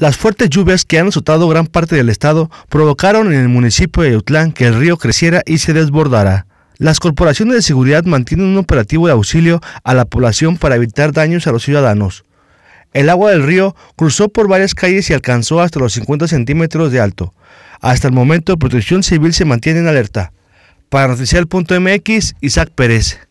Las fuertes lluvias que han azotado gran parte del estado provocaron en el municipio de Utlán que el río creciera y se desbordara. Las corporaciones de seguridad mantienen un operativo de auxilio a la población para evitar daños a los ciudadanos. El agua del río cruzó por varias calles y alcanzó hasta los 50 centímetros de alto. Hasta el momento, Protección Civil se mantiene en alerta. Para MX, Isaac Pérez.